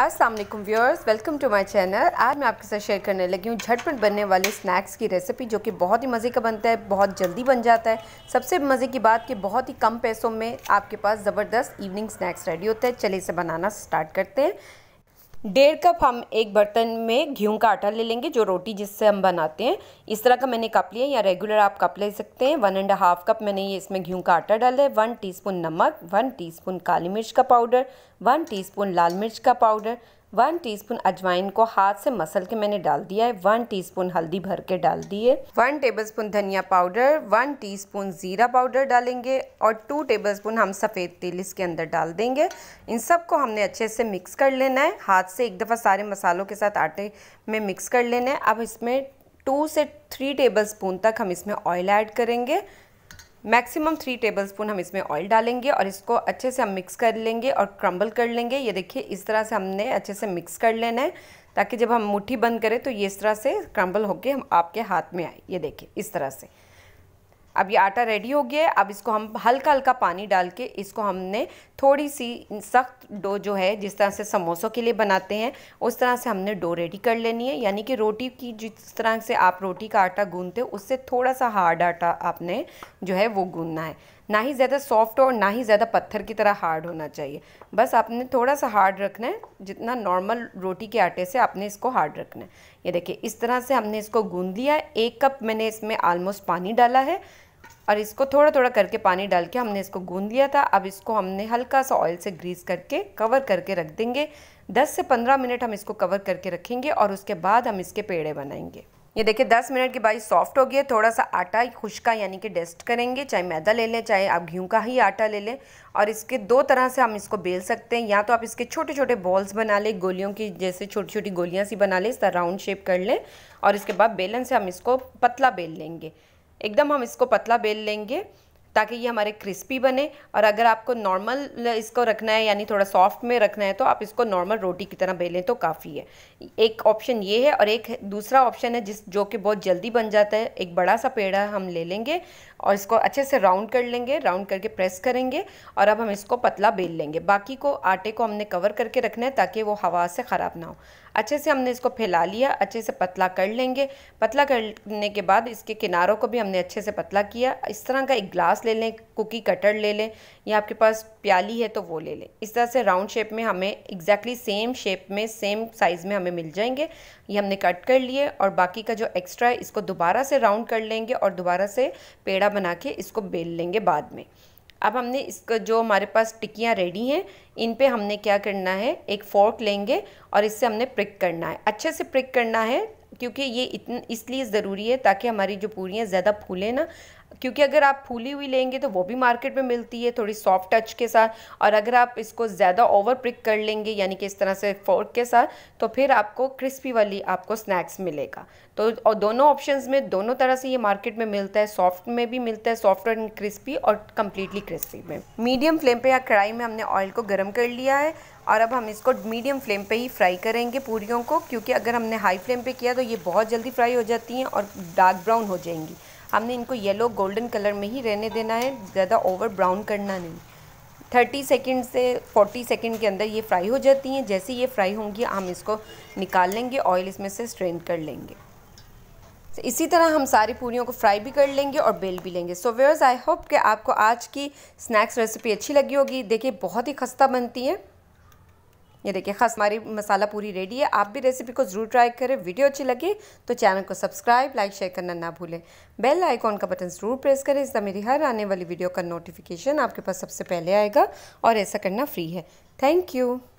Aslam viewers viewers welcome to my channel आज मैं आपके साथ शेयर करने लगी हूँ झटपट बनने वाले स्नैक्स की रेसिपी जो कि बहुत ही मज़े का बनता है बहुत जल्दी बन जाता है सबसे मज़े की बात कि बहुत ही कम पैसों में आपके पास ज़बरदस्त इवनिंग स्नैक्स रेडी होता है चलिए इसे बनाना स्टार्ट करते हैं डेढ़ कप हम एक बर्तन में गेहूं का आटा ले लेंगे जो रोटी जिससे हम बनाते हैं इस तरह का मैंने कप लिया या रेगुलर आप कप ले सकते हैं वन एंड हाफ कप मैंने ये इसमें गेहूं का आटा डाला है वन टीस्पून नमक वन टीस्पून काली मिर्च का पाउडर वन टीस्पून लाल मिर्च का पाउडर वन टीस्पून अजवाइन को हाथ से मसल के मैंने डाल दिया है वन टीस्पून हल्दी भर के डाल दिए वन टेबलस्पून धनिया पाउडर वन टीस्पून ज़ीरा पाउडर डालेंगे और टू टेबलस्पून हम सफ़ेद तेल इसके अंदर डाल देंगे इन सब को हमने अच्छे से मिक्स कर लेना है हाथ से एक दफ़ा सारे मसालों के साथ आटे में मिक्स कर लेना है अब इसमें टू से थ्री टेबल स्पून तक हम इसमें ऑयल ऐड करेंगे मैक्सिमम थ्री टेबलस्पून हम इसमें ऑयल डालेंगे और इसको अच्छे से हम मिक्स कर लेंगे और क्रम्बल कर लेंगे ये देखिए इस तरह से हमने अच्छे से मिक्स कर लेना है ताकि जब हम मुट्ठी बंद करें तो ये इस तरह से क्रम्बल होके हम आपके हाथ में आए ये देखिए इस तरह से अब ये आटा रेडी हो गया है अब इसको हम हल्का हल्का पानी डाल के इसको हमने थोड़ी सी सख्त डो जो है जिस तरह से समोसों के लिए बनाते हैं उस तरह से हमने डो रेडी कर लेनी है यानी कि रोटी की जिस तरह से आप रोटी का आटा गूंदते हो उससे थोड़ा सा हार्ड आटा आपने जो है वो गूंदना है ना ही ज़्यादा सॉफ्ट और ना ही ज़्यादा पत्थर की तरह हार्ड होना चाहिए बस आपने थोड़ा सा हार्ड रखना है जितना नॉर्मल रोटी के आटे से आपने इसको हार्ड रखना है ये देखिए इस तरह से हमने इसको गूंद लिया है एक कप मैंने इसमें आलमोस्ट पानी डाला है और इसको थोड़ा थोड़ा करके पानी डाल के हमने इसको गूंद लिया था अब इसको हमने हल्का सा ऑयल से ग्रीस करके कवर करके रख देंगे 10 से 15 मिनट हम इसको कवर करके रखेंगे और उसके बाद हम इसके पेड़े बनाएंगे ये देखिए 10 मिनट के बाद सॉफ्ट हो गया थोड़ा सा आटा खुशका यानी कि डस्ट करेंगे चाहे मैदा ले लें चाहे आप घी का ही आटा ले लें और इसके दो तरह से हम इसको बेल सकते हैं या तो आप इसके छोटे छोटे बॉल्स बना लें गोलियों की जैसे छोटी छोटी गोलियां सी बना लें इस तरह राउंड शेप कर लें और इसके बाद बेलन से हम इसको पतला बेल लेंगे एकदम हम इसको पतला बेल लेंगे ताकि ये हमारे क्रिस्पी बने और अगर आपको नॉर्मल इसको रखना है यानी थोड़ा सॉफ्ट में रखना है तो आप इसको नॉर्मल रोटी की तरह बेलें तो काफ़ी है एक ऑप्शन ये है और एक दूसरा ऑप्शन है जिस जो कि बहुत जल्दी बन जाता है एक बड़ा सा पेड़ा हम ले लेंगे और इसको अच्छे से राउंड कर लेंगे राउंड करके प्रेस करेंगे और अब हम इसको पतला बेल लेंगे बाकी को आटे को हमने कवर करके रखना है ताकि वो हवा से ख़राब ना हो अच्छे से हमने इसको फैला लिया अच्छे से पतला कर लेंगे पतला करने के बाद इसके किनारों को भी हमने अच्छे से पतला किया इस तरह का एक ग्लास ग्लास ले लें कुकी कटर ले लें या आपके पास प्याली है तो वो ले लें इस तरह से राउंड शेप में हमें एग्जैक्टली सेम शेप में सेम साइज़ में हमें मिल जाएंगे ये हमने कट कर लिए और बाकी का जो एक्स्ट्रा है इसको दोबारा से राउंड कर लेंगे और दोबारा से पेड़ा बना के इसको बेल लेंगे बाद में अब हमने इसका जो हमारे पास टिक्कियाँ रेडी हैं इन पे हमने क्या करना है एक फोर्क लेंगे और इससे हमने प्रिक करना है अच्छे से प्रिक करना है क्योंकि ये इतन इसलिए ज़रूरी है ताकि हमारी जो पूरियाँ ज़्यादा फूलें ना क्योंकि अगर आप फूली हुई लेंगे तो वो भी मार्केट में मिलती है थोड़ी सॉफ्ट टच के साथ और अगर आप इसको ज़्यादा ओवर प्रिक कर लेंगे यानी कि इस तरह से फोर्क के साथ तो फिर आपको क्रिस्पी वाली आपको स्नैक्स मिलेगा तो और दोनों ऑप्शंस में दोनों तरह से ये मार्केट में मिलता है सॉफ्ट में भी मिलता है सॉफ्ट एंड क्रिस्पी और कम्प्लीटली क्रिस्पी में मीडियम फ्लेम पर या कढ़ाई में हमने ऑयल को गर्म कर लिया है और अब हम इसको मीडियम फ्लेम पे ही फ्राई करेंगे पूरियों को क्योंकि अगर हमने हाई फ्लेम पे किया तो ये बहुत जल्दी फ्राई हो जाती हैं और डार्क ब्राउन हो जाएंगी हमने इनको येलो गोल्डन कलर में ही रहने देना है ज़्यादा ओवर ब्राउन करना नहीं थर्टी सेकेंड से फोर्टी सेकेंड के अंदर ये फ्राई हो जाती हैं जैसे ये फ्राई होंगी हम इसको निकाल लेंगे ऑयल इसमें से स्ट्रेन कर लेंगे तो इसी तरह हम सारी पूरियों को फ्राई भी कर लेंगे और बेल भी लेंगे सो वेयर्स आई होप कि आपको आज की स्नैक्स रेसिपी अच्छी लगी होगी देखिए बहुत ही खस्ता बनती है ये देखिए खास हमारी मसाला पूरी रेडी है आप भी रेसिपी को ज़रूर ट्राई करें वीडियो अच्छी लगे तो चैनल को सब्सक्राइब लाइक शेयर करना ना भूलें बेल आइकॉन का बटन ज़रूर प्रेस करें इससे मेरी हर आने वाली वीडियो का नोटिफिकेशन आपके पास सबसे पहले आएगा और ऐसा करना फ्री है थैंक यू